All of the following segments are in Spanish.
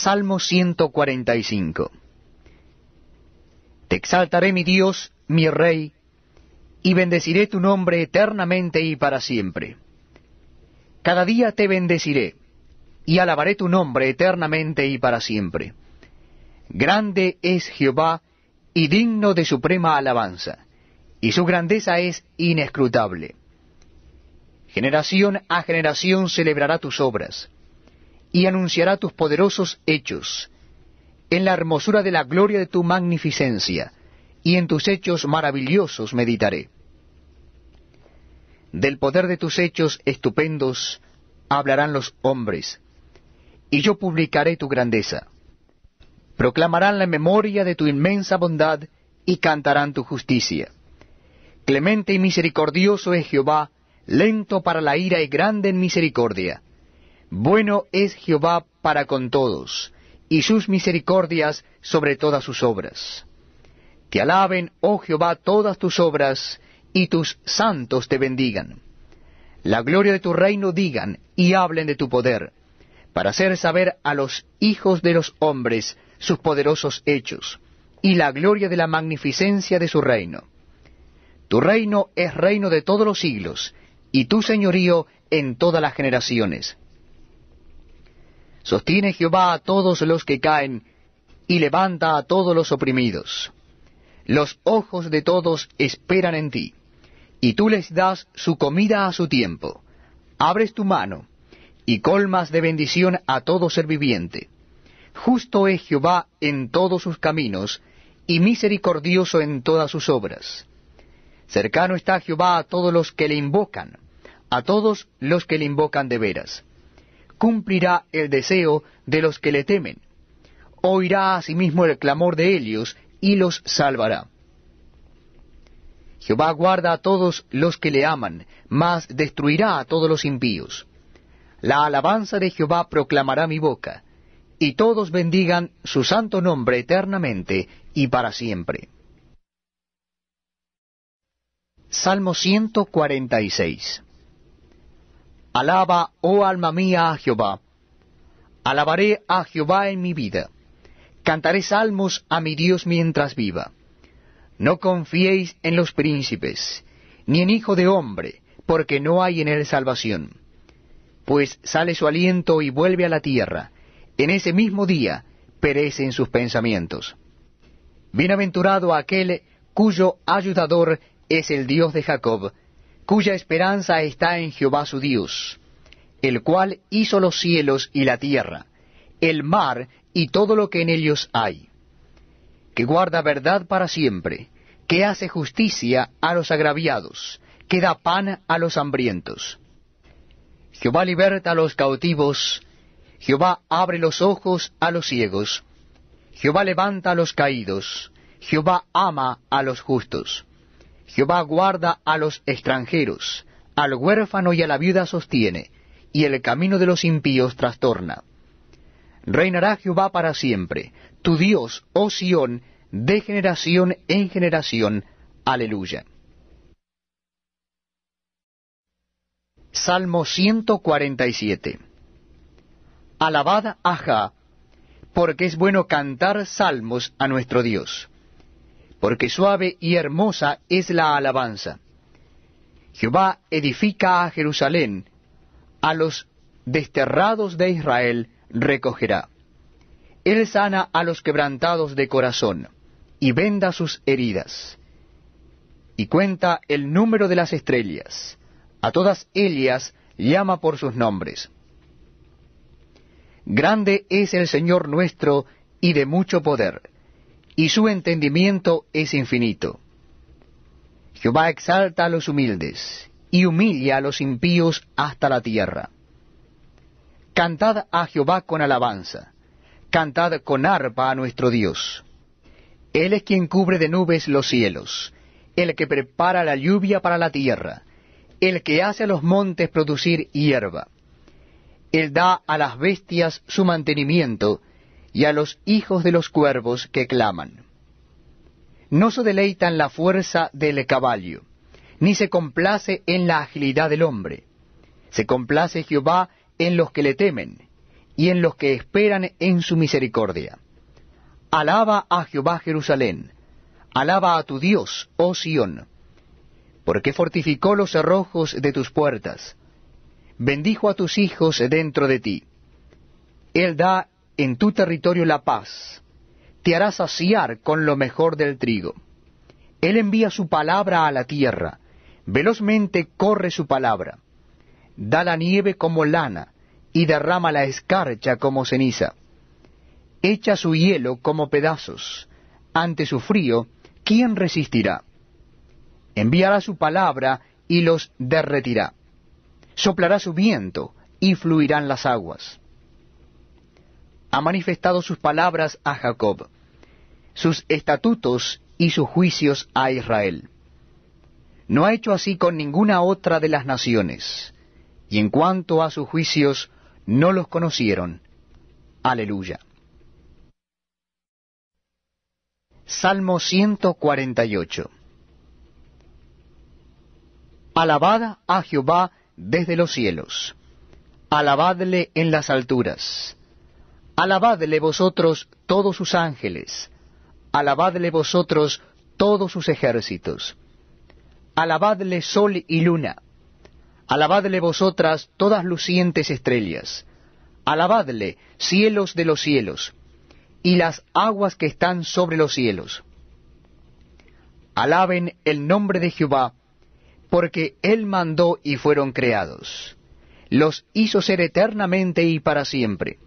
Salmo 145. Te exaltaré mi Dios, mi Rey, y bendeciré tu nombre eternamente y para siempre. Cada día te bendeciré, y alabaré tu nombre eternamente y para siempre. Grande es Jehová, y digno de suprema alabanza, y su grandeza es inescrutable. Generación a generación celebrará tus obras y anunciará tus poderosos hechos, en la hermosura de la gloria de tu magnificencia, y en tus hechos maravillosos meditaré. Del poder de tus hechos estupendos hablarán los hombres, y yo publicaré tu grandeza. Proclamarán la memoria de tu inmensa bondad y cantarán tu justicia. Clemente y misericordioso es Jehová, lento para la ira y grande en misericordia bueno es Jehová para con todos, y sus misericordias sobre todas sus obras. Te alaben, oh Jehová, todas tus obras, y tus santos te bendigan. La gloria de tu reino digan, y hablen de tu poder, para hacer saber a los hijos de los hombres sus poderosos hechos, y la gloria de la magnificencia de su reino. Tu reino es reino de todos los siglos, y tu señorío en todas las generaciones. Sostiene Jehová a todos los que caen, y levanta a todos los oprimidos. Los ojos de todos esperan en ti, y tú les das su comida a su tiempo. Abres tu mano, y colmas de bendición a todo ser viviente. Justo es Jehová en todos sus caminos, y misericordioso en todas sus obras. Cercano está Jehová a todos los que le invocan, a todos los que le invocan de veras cumplirá el deseo de los que le temen. Oirá asimismo el clamor de ellos y los salvará. Jehová guarda a todos los que le aman, mas destruirá a todos los impíos. La alabanza de Jehová proclamará mi boca, y todos bendigan su santo nombre eternamente y para siempre. Salmo 146 Alaba, oh alma mía, a Jehová. Alabaré a Jehová en mi vida. Cantaré salmos a mi Dios mientras viva. No confiéis en los príncipes, ni en hijo de hombre, porque no hay en él salvación. Pues sale su aliento y vuelve a la tierra. En ese mismo día perecen sus pensamientos. Bienaventurado aquel cuyo ayudador es el Dios de Jacob, cuya esperanza está en Jehová su Dios, el cual hizo los cielos y la tierra, el mar y todo lo que en ellos hay, que guarda verdad para siempre, que hace justicia a los agraviados, que da pan a los hambrientos. Jehová liberta a los cautivos, Jehová abre los ojos a los ciegos, Jehová levanta a los caídos, Jehová ama a los justos. Jehová guarda a los extranjeros, al huérfano y a la viuda sostiene, y el camino de los impíos trastorna. Reinará Jehová para siempre, tu Dios, oh Sión, de generación en generación. Aleluya. Salmo 147 Alabad Jah, porque es bueno cantar salmos a nuestro Dios porque suave y hermosa es la alabanza. Jehová edifica a Jerusalén, a los desterrados de Israel recogerá. Él sana a los quebrantados de corazón, y venda sus heridas. Y cuenta el número de las estrellas, a todas ellas llama por sus nombres. Grande es el Señor nuestro y de mucho poder y su entendimiento es infinito. Jehová exalta a los humildes, y humilla a los impíos hasta la tierra. Cantad a Jehová con alabanza, cantad con arpa a nuestro Dios. Él es quien cubre de nubes los cielos, el que prepara la lluvia para la tierra, el que hace a los montes producir hierba. Él da a las bestias su mantenimiento, y a los hijos de los cuervos que claman. No se deleita en la fuerza del caballo, ni se complace en la agilidad del hombre. Se complace Jehová en los que le temen, y en los que esperan en su misericordia. Alaba a Jehová Jerusalén, alaba a tu Dios, oh Sión, porque fortificó los cerrojos de tus puertas, bendijo a tus hijos dentro de ti. Él da en tu territorio la paz, te hará saciar con lo mejor del trigo. Él envía su palabra a la tierra, velozmente corre su palabra, da la nieve como lana, y derrama la escarcha como ceniza. Echa su hielo como pedazos, ante su frío, ¿quién resistirá? Enviará su palabra y los derretirá. Soplará su viento y fluirán las aguas ha manifestado sus palabras a Jacob, sus estatutos y sus juicios a Israel. No ha hecho así con ninguna otra de las naciones, y en cuanto a sus juicios, no los conocieron. Aleluya. Salmo 148 Alabada a Jehová desde los cielos, alabadle en las alturas Alabadle vosotros todos sus ángeles, alabadle vosotros todos sus ejércitos, alabadle sol y luna, alabadle vosotras todas lucientes estrellas, alabadle cielos de los cielos, y las aguas que están sobre los cielos. Alaben el nombre de Jehová, porque Él mandó y fueron creados. Los hizo ser eternamente y para siempre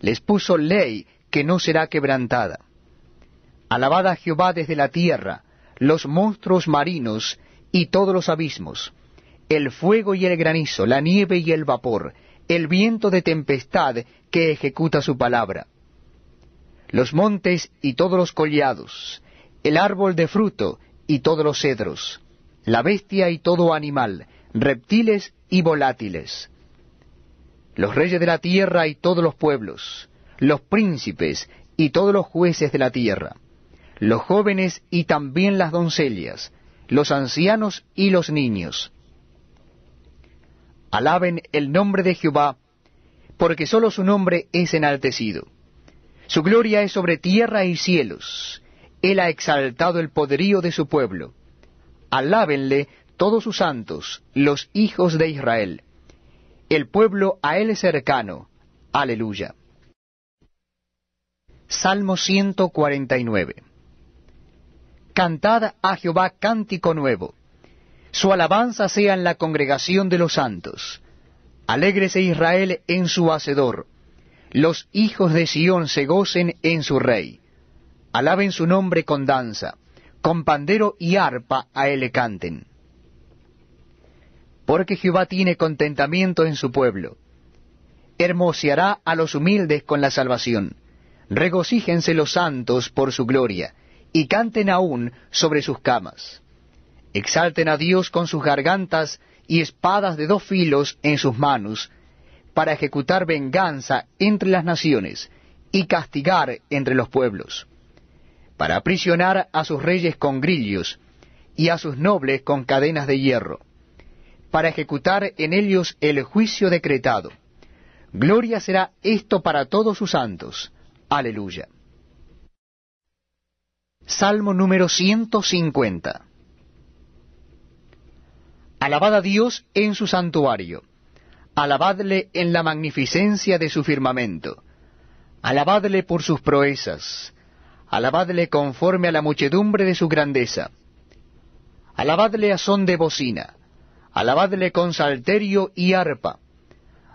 les puso ley que no será quebrantada. Alabada Jehová desde la tierra, los monstruos marinos y todos los abismos, el fuego y el granizo, la nieve y el vapor, el viento de tempestad que ejecuta su palabra. Los montes y todos los collados, el árbol de fruto y todos los cedros, la bestia y todo animal, reptiles y volátiles los reyes de la tierra y todos los pueblos, los príncipes y todos los jueces de la tierra, los jóvenes y también las doncellas, los ancianos y los niños. Alaben el nombre de Jehová, porque sólo su nombre es enaltecido. Su gloria es sobre tierra y cielos. Él ha exaltado el poderío de su pueblo. Alábenle todos sus santos, los hijos de Israel el pueblo a él cercano. Aleluya. Salmo 149. Cantad a Jehová cántico nuevo. Su alabanza sea en la congregación de los santos. Alégrese Israel en su hacedor. Los hijos de Sión se gocen en su rey. Alaben su nombre con danza. Con pandero y arpa a él canten porque Jehová tiene contentamiento en su pueblo. Hermoseará a los humildes con la salvación. Regocíjense los santos por su gloria, y canten aún sobre sus camas. Exalten a Dios con sus gargantas y espadas de dos filos en sus manos, para ejecutar venganza entre las naciones y castigar entre los pueblos, para aprisionar a sus reyes con grillos y a sus nobles con cadenas de hierro para ejecutar en ellos el juicio decretado. Gloria será esto para todos sus santos. Aleluya. Salmo número 150. Alabad a Dios en su santuario. Alabadle en la magnificencia de su firmamento. Alabadle por sus proezas. Alabadle conforme a la muchedumbre de su grandeza. Alabadle a son de bocina alabadle con salterio y arpa,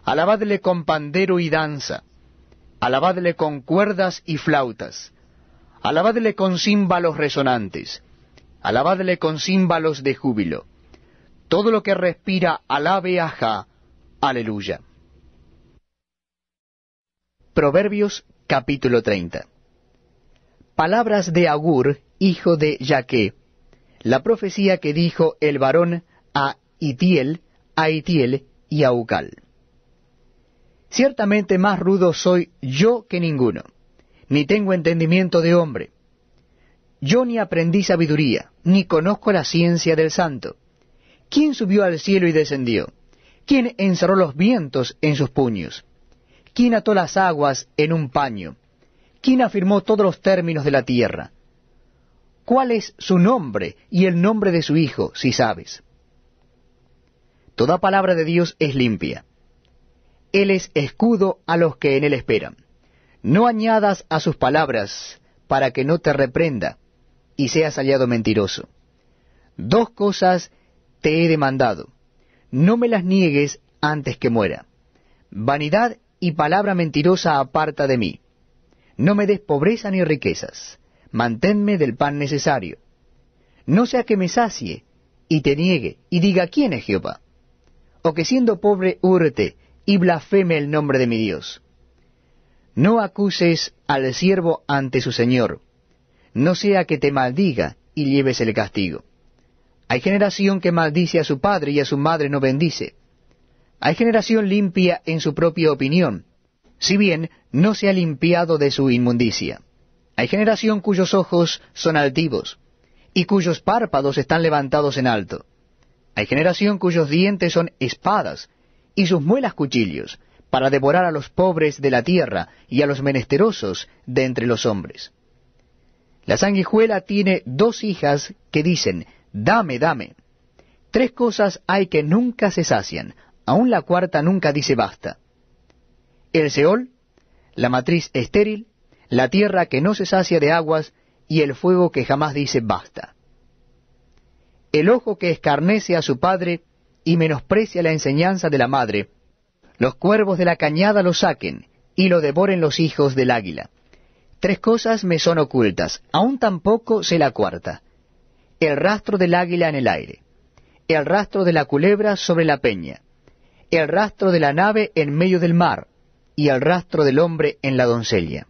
alabadle con pandero y danza, alabadle con cuerdas y flautas, alabadle con címbalos resonantes, alabadle con címbalos de júbilo. Todo lo que respira, alabe a aleluya. Proverbios capítulo 30 Palabras de Agur, hijo de Yaque, la profecía que dijo el varón a Itiel, a y Aucal. Ciertamente más rudo soy yo que ninguno, ni tengo entendimiento de hombre. Yo ni aprendí sabiduría, ni conozco la ciencia del santo. ¿Quién subió al cielo y descendió? ¿Quién encerró los vientos en sus puños? ¿Quién ató las aguas en un paño? ¿Quién afirmó todos los términos de la tierra? ¿Cuál es su nombre y el nombre de su hijo, si sabes? Toda palabra de Dios es limpia. Él es escudo a los que en él esperan. No añadas a sus palabras para que no te reprenda y seas hallado mentiroso. Dos cosas te he demandado. No me las niegues antes que muera. Vanidad y palabra mentirosa aparta de mí. No me des pobreza ni riquezas. Manténme del pan necesario. No sea que me sacie y te niegue y diga quién es Jehová o que siendo pobre hurte y blasfeme el nombre de mi Dios. No acuses al siervo ante su Señor, no sea que te maldiga y lleves el castigo. Hay generación que maldice a su padre y a su madre no bendice. Hay generación limpia en su propia opinión, si bien no se ha limpiado de su inmundicia. Hay generación cuyos ojos son altivos y cuyos párpados están levantados en alto. Hay generación cuyos dientes son espadas y sus muelas cuchillos, para devorar a los pobres de la tierra y a los menesterosos de entre los hombres. La sanguijuela tiene dos hijas que dicen, dame, dame. Tres cosas hay que nunca se sacian, aun la cuarta nunca dice basta. El Seol, la matriz estéril, la tierra que no se sacia de aguas y el fuego que jamás dice basta el ojo que escarnece a su padre y menosprecia la enseñanza de la madre, los cuervos de la cañada lo saquen y lo devoren los hijos del águila. Tres cosas me son ocultas, aún tampoco sé la cuarta. El rastro del águila en el aire, el rastro de la culebra sobre la peña, el rastro de la nave en medio del mar, y el rastro del hombre en la doncella.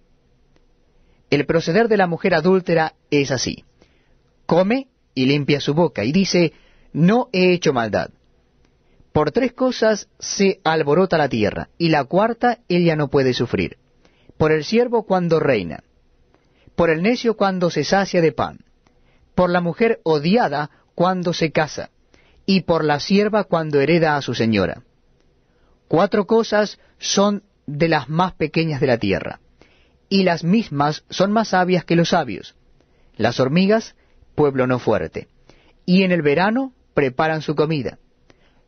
El proceder de la mujer adúltera es así. Come y limpia su boca, y dice, No he hecho maldad. Por tres cosas se alborota la tierra, y la cuarta ella no puede sufrir. Por el siervo cuando reina, por el necio cuando se sacia de pan, por la mujer odiada cuando se casa, y por la sierva cuando hereda a su señora. Cuatro cosas son de las más pequeñas de la tierra, y las mismas son más sabias que los sabios. Las hormigas pueblo no fuerte. Y en el verano preparan su comida.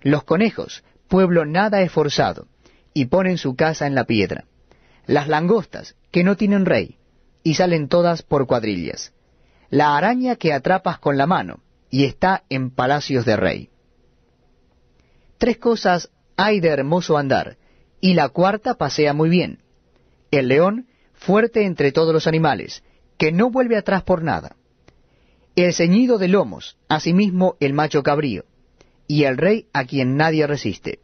Los conejos, pueblo nada esforzado, y ponen su casa en la piedra. Las langostas, que no tienen rey, y salen todas por cuadrillas. La araña que atrapas con la mano, y está en palacios de rey. Tres cosas hay de hermoso andar, y la cuarta pasea muy bien. El león, fuerte entre todos los animales, que no vuelve atrás por nada el ceñido de lomos, asimismo el macho cabrío, y el rey a quien nadie resiste.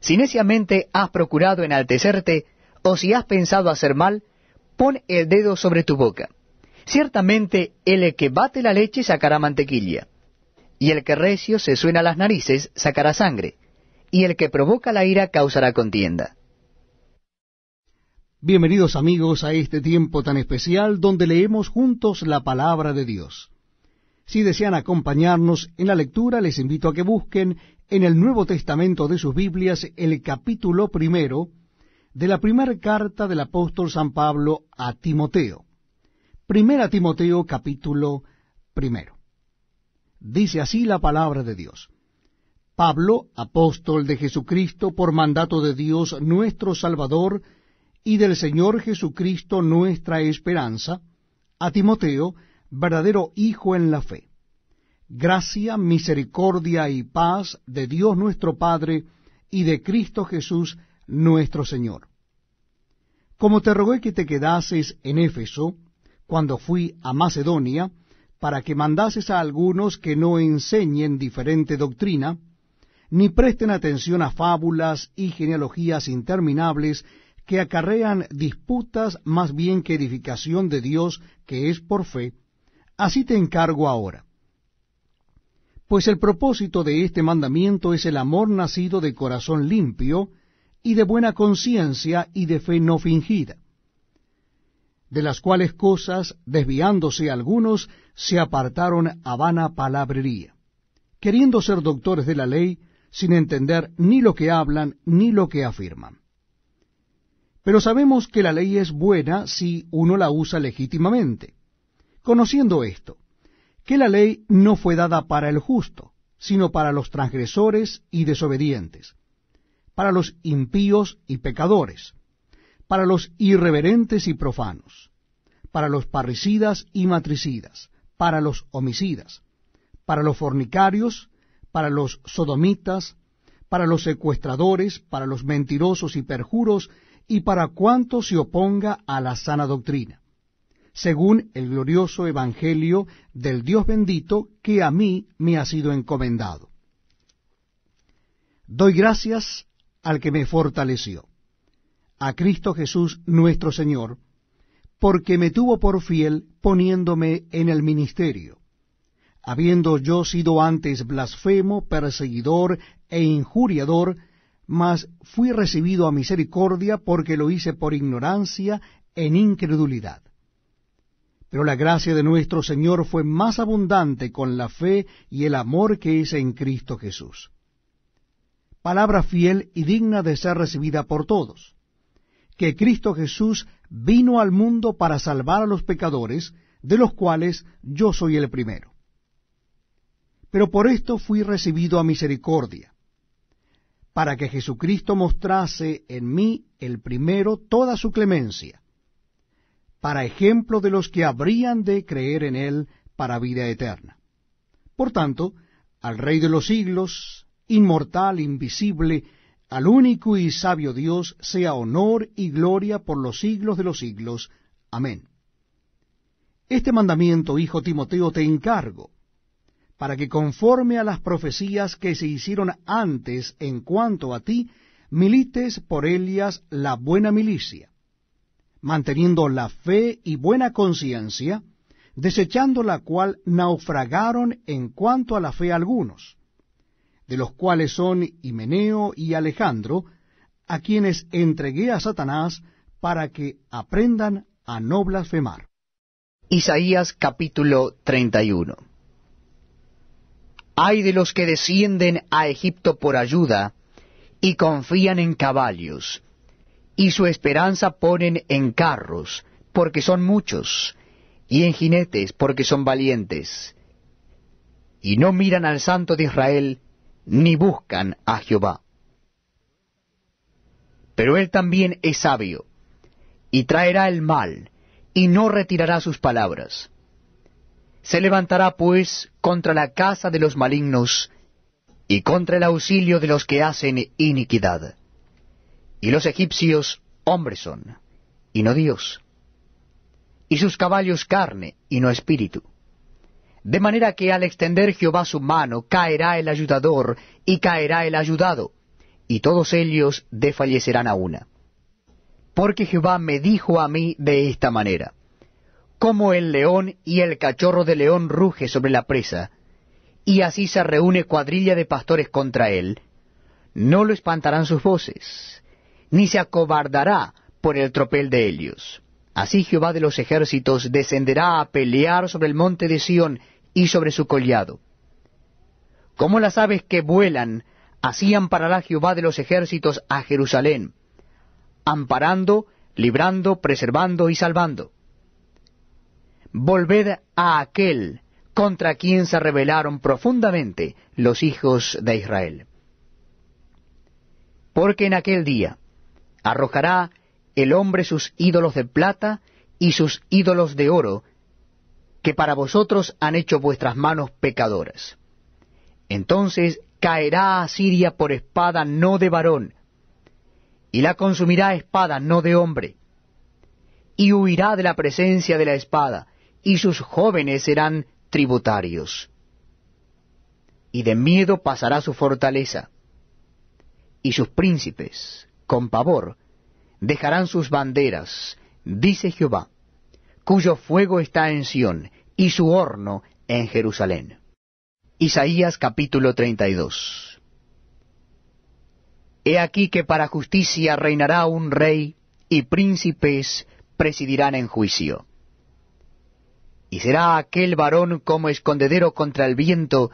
Si neciamente has procurado enaltecerte, o si has pensado hacer mal, pon el dedo sobre tu boca. Ciertamente el que bate la leche sacará mantequilla, y el que recio se suena las narices sacará sangre, y el que provoca la ira causará contienda. Bienvenidos amigos a este tiempo tan especial donde leemos juntos la palabra de Dios. Si desean acompañarnos en la lectura, les invito a que busquen en el Nuevo Testamento de sus Biblias el capítulo primero de la primera carta del apóstol San Pablo a Timoteo. Primera Timoteo capítulo primero. Dice así la palabra de Dios. Pablo, apóstol de Jesucristo, por mandato de Dios nuestro Salvador, y del Señor Jesucristo nuestra esperanza, a Timoteo, verdadero Hijo en la fe. Gracia, misericordia y paz de Dios nuestro Padre y de Cristo Jesús nuestro Señor. Como te rogué que te quedases en Éfeso, cuando fui a Macedonia, para que mandases a algunos que no enseñen diferente doctrina, ni presten atención a fábulas y genealogías interminables que acarrean disputas más bien que edificación de Dios que es por fe, así te encargo ahora. Pues el propósito de este mandamiento es el amor nacido de corazón limpio y de buena conciencia y de fe no fingida, de las cuales cosas, desviándose algunos, se apartaron a vana palabrería, queriendo ser doctores de la ley, sin entender ni lo que hablan ni lo que afirman pero sabemos que la ley es buena si uno la usa legítimamente. Conociendo esto, que la ley no fue dada para el justo, sino para los transgresores y desobedientes, para los impíos y pecadores, para los irreverentes y profanos, para los parricidas y matricidas, para los homicidas, para los fornicarios, para los sodomitas, para los secuestradores, para los mentirosos y perjuros, y para cuanto se oponga a la sana doctrina, según el glorioso Evangelio del Dios bendito que a mí me ha sido encomendado. Doy gracias al que me fortaleció, a Cristo Jesús nuestro Señor, porque me tuvo por fiel poniéndome en el ministerio, habiendo yo sido antes blasfemo, perseguidor e injuriador, mas fui recibido a misericordia porque lo hice por ignorancia en incredulidad. Pero la gracia de nuestro Señor fue más abundante con la fe y el amor que hice en Cristo Jesús. Palabra fiel y digna de ser recibida por todos, que Cristo Jesús vino al mundo para salvar a los pecadores, de los cuales yo soy el primero. Pero por esto fui recibido a misericordia para que Jesucristo mostrase en mí el primero toda su clemencia, para ejemplo de los que habrían de creer en él para vida eterna. Por tanto, al Rey de los siglos, inmortal, invisible, al único y sabio Dios, sea honor y gloria por los siglos de los siglos. Amén. Este mandamiento, hijo Timoteo, te encargo, para que conforme a las profecías que se hicieron antes en cuanto a ti, milites por ellas la buena milicia, manteniendo la fe y buena conciencia, desechando la cual naufragaron en cuanto a la fe algunos, de los cuales son Himeneo y Alejandro, a quienes entregué a Satanás para que aprendan a no blasfemar. Isaías capítulo 31 hay de los que descienden a Egipto por ayuda y confían en caballos, y su esperanza ponen en carros, porque son muchos, y en jinetes, porque son valientes. Y no miran al Santo de Israel, ni buscan a Jehová. Pero él también es sabio, y traerá el mal, y no retirará sus palabras. Se levantará pues contra la casa de los malignos y contra el auxilio de los que hacen iniquidad. Y los egipcios hombres son, y no Dios. Y sus caballos carne, y no espíritu. De manera que al extender Jehová su mano, caerá el ayudador, y caerá el ayudado, y todos ellos desfallecerán a una. Porque Jehová me dijo a mí de esta manera como el león y el cachorro de león ruge sobre la presa, y así se reúne cuadrilla de pastores contra él, no lo espantarán sus voces, ni se acobardará por el tropel de ellos. Así Jehová de los ejércitos descenderá a pelear sobre el monte de Sión y sobre su collado. Como las aves que vuelan, así amparará Jehová de los ejércitos a Jerusalén, amparando, librando, preservando y salvando. Volved a aquel contra quien se rebelaron profundamente los hijos de Israel. Porque en aquel día arrojará el hombre sus ídolos de plata y sus ídolos de oro, que para vosotros han hecho vuestras manos pecadoras. Entonces caerá a Siria por espada no de varón, y la consumirá espada no de hombre, y huirá de la presencia de la espada, y sus jóvenes serán tributarios. Y de miedo pasará su fortaleza, y sus príncipes, con pavor, dejarán sus banderas, dice Jehová, cuyo fuego está en Sión, y su horno en Jerusalén. Isaías capítulo 32 He aquí que para justicia reinará un rey, y príncipes presidirán en juicio. Y será aquel varón como escondedero contra el viento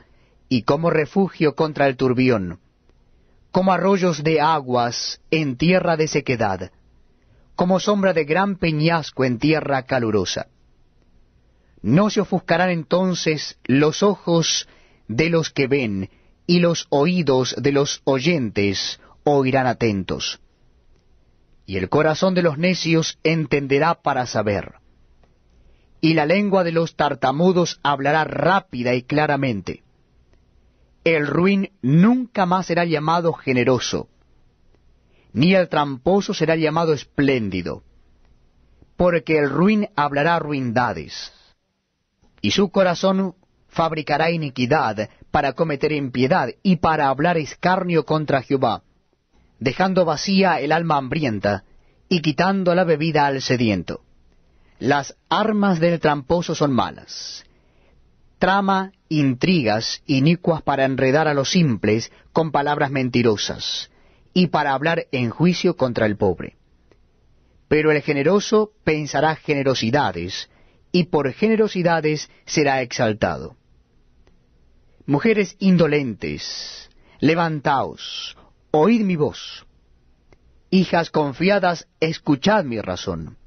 y como refugio contra el turbión, como arroyos de aguas en tierra de sequedad, como sombra de gran peñasco en tierra calurosa. No se ofuscarán entonces los ojos de los que ven, y los oídos de los oyentes oirán atentos. Y el corazón de los necios entenderá para saber y la lengua de los tartamudos hablará rápida y claramente. El ruin nunca más será llamado generoso, ni el tramposo será llamado espléndido, porque el ruin hablará ruindades, y su corazón fabricará iniquidad para cometer impiedad y para hablar escarnio contra Jehová, dejando vacía el alma hambrienta y quitando la bebida al sediento. Las armas del tramposo son malas. Trama intrigas inicuas para enredar a los simples con palabras mentirosas y para hablar en juicio contra el pobre. Pero el generoso pensará generosidades y por generosidades será exaltado. Mujeres indolentes, levantaos, oíd mi voz. Hijas confiadas, escuchad mi razón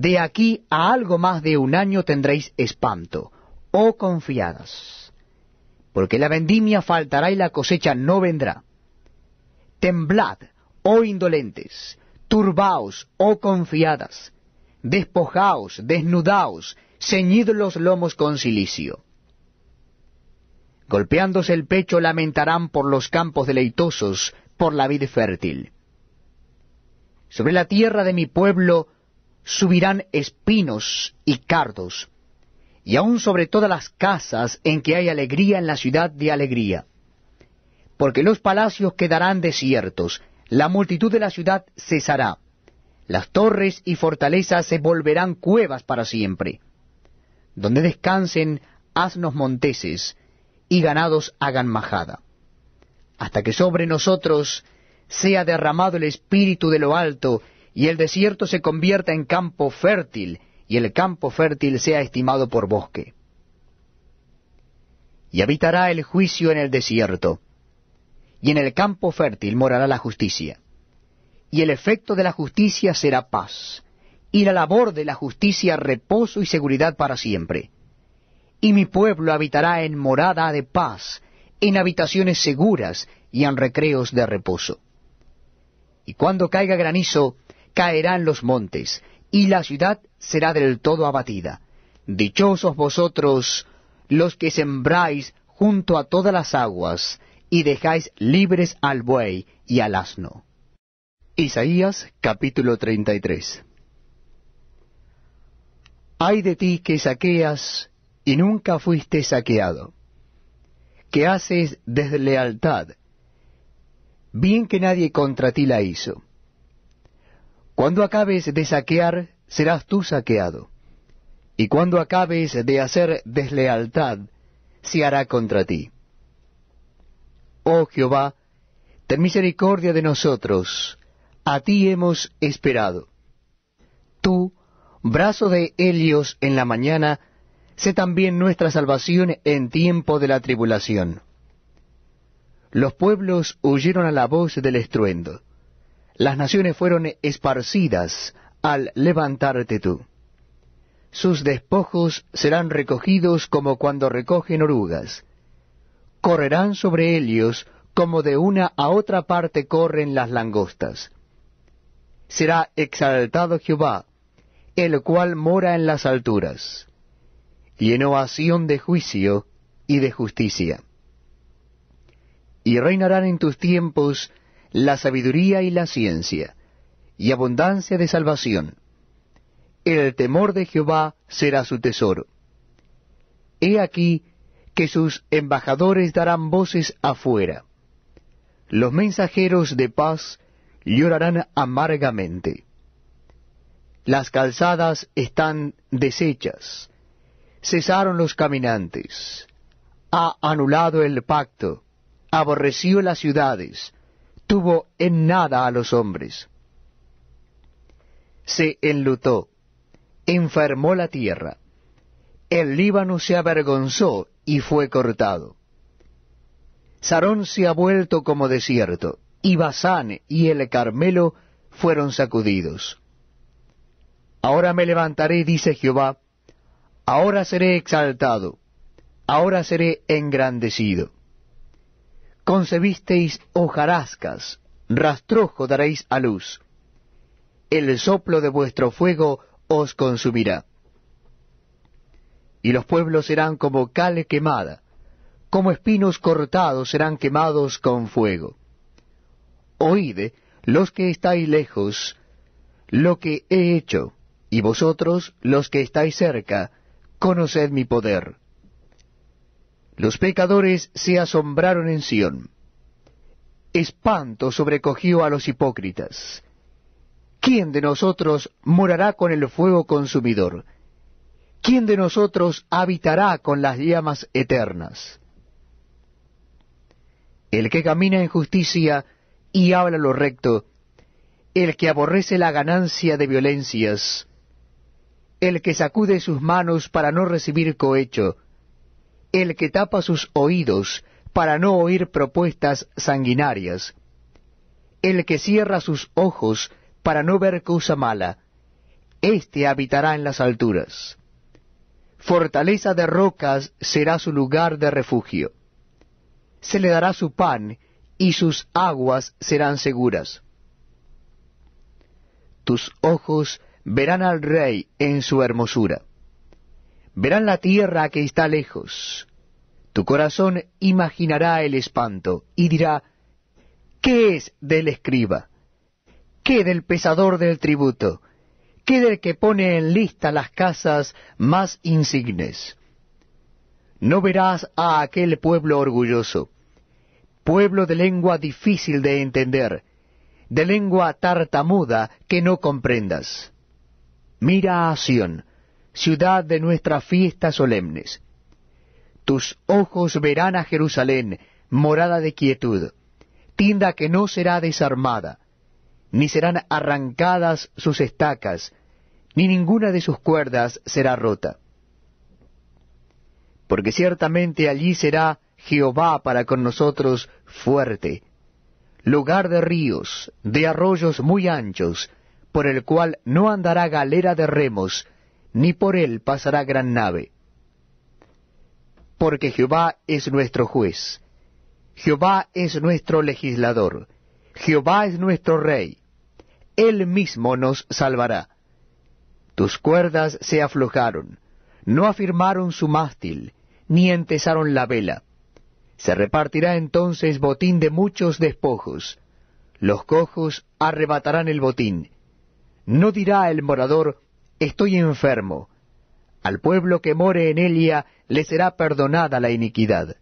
de aquí a algo más de un año tendréis espanto, oh confiadas, porque la vendimia faltará y la cosecha no vendrá. Temblad, oh indolentes, turbaos, oh confiadas, despojaos, desnudaos, ceñid los lomos con silicio. Golpeándose el pecho lamentarán por los campos deleitosos, por la vid fértil. Sobre la tierra de mi pueblo, subirán espinos y cardos, y aun sobre todas las casas en que hay alegría en la ciudad de alegría. Porque los palacios quedarán desiertos, la multitud de la ciudad cesará, las torres y fortalezas se volverán cuevas para siempre. Donde descansen asnos monteses, y ganados hagan majada. Hasta que sobre nosotros sea derramado el espíritu de lo alto, y el desierto se convierta en campo fértil, y el campo fértil sea estimado por bosque. Y habitará el juicio en el desierto, y en el campo fértil morará la justicia. Y el efecto de la justicia será paz, y la labor de la justicia reposo y seguridad para siempre. Y mi pueblo habitará en morada de paz, en habitaciones seguras y en recreos de reposo. Y cuando caiga granizo, caerán los montes, y la ciudad será del todo abatida. Dichosos vosotros los que sembráis junto a todas las aguas, y dejáis libres al buey y al asno. Isaías capítulo 33 Ay de ti que saqueas y nunca fuiste saqueado, que haces deslealtad, bien que nadie contra ti la hizo cuando acabes de saquear, serás tú saqueado. Y cuando acabes de hacer deslealtad, se hará contra ti. Oh Jehová, ten misericordia de nosotros, a ti hemos esperado. Tú, brazo de Helios en la mañana, sé también nuestra salvación en tiempo de la tribulación. Los pueblos huyeron a la voz del estruendo las naciones fueron esparcidas al levantarte tú. Sus despojos serán recogidos como cuando recogen orugas. Correrán sobre ellos como de una a otra parte corren las langostas. Será exaltado Jehová, el cual mora en las alturas. lleno a Sión de juicio y de justicia. Y reinarán en tus tiempos la sabiduría y la ciencia, y abundancia de salvación. El temor de Jehová será su tesoro. He aquí que sus embajadores darán voces afuera. Los mensajeros de paz llorarán amargamente. Las calzadas están deshechas. Cesaron los caminantes. Ha anulado el pacto. Aborreció las ciudades tuvo en nada a los hombres. Se enlutó, enfermó la tierra, el Líbano se avergonzó y fue cortado. Sarón se ha vuelto como desierto, y Basán y el Carmelo fueron sacudidos. Ahora me levantaré, dice Jehová, ahora seré exaltado, ahora seré engrandecido. Concebisteis hojarascas, rastrojo daréis a luz. El soplo de vuestro fuego os consumirá. Y los pueblos serán como cal quemada, como espinos cortados serán quemados con fuego. Oíde, los que estáis lejos, lo que he hecho, y vosotros, los que estáis cerca, conoced mi poder. Los pecadores se asombraron en Sión. Espanto sobrecogió a los hipócritas. ¿Quién de nosotros morará con el fuego consumidor? ¿Quién de nosotros habitará con las llamas eternas? El que camina en justicia y habla lo recto, el que aborrece la ganancia de violencias, el que sacude sus manos para no recibir cohecho, el que tapa sus oídos para no oír propuestas sanguinarias, el que cierra sus ojos para no ver cosa mala, éste habitará en las alturas. Fortaleza de rocas será su lugar de refugio. Se le dará su pan y sus aguas serán seguras. Tus ojos verán al rey en su hermosura verán la tierra que está lejos. Tu corazón imaginará el espanto y dirá, ¿qué es del escriba? ¿Qué del pesador del tributo? ¿Qué del que pone en lista las casas más insignes? No verás a aquel pueblo orgulloso, pueblo de lengua difícil de entender, de lengua tartamuda que no comprendas. Mira a Sion ciudad de nuestras fiestas solemnes. Tus ojos verán a Jerusalén, morada de quietud, tienda que no será desarmada, ni serán arrancadas sus estacas, ni ninguna de sus cuerdas será rota. Porque ciertamente allí será Jehová para con nosotros fuerte, lugar de ríos, de arroyos muy anchos, por el cual no andará galera de remos, ni por él pasará gran nave. Porque Jehová es nuestro juez, Jehová es nuestro legislador, Jehová es nuestro rey, él mismo nos salvará. Tus cuerdas se aflojaron, no afirmaron su mástil, ni entesaron la vela. Se repartirá entonces botín de muchos despojos. Los cojos arrebatarán el botín. No dirá el morador, estoy enfermo. Al pueblo que more en Elia le será perdonada la iniquidad.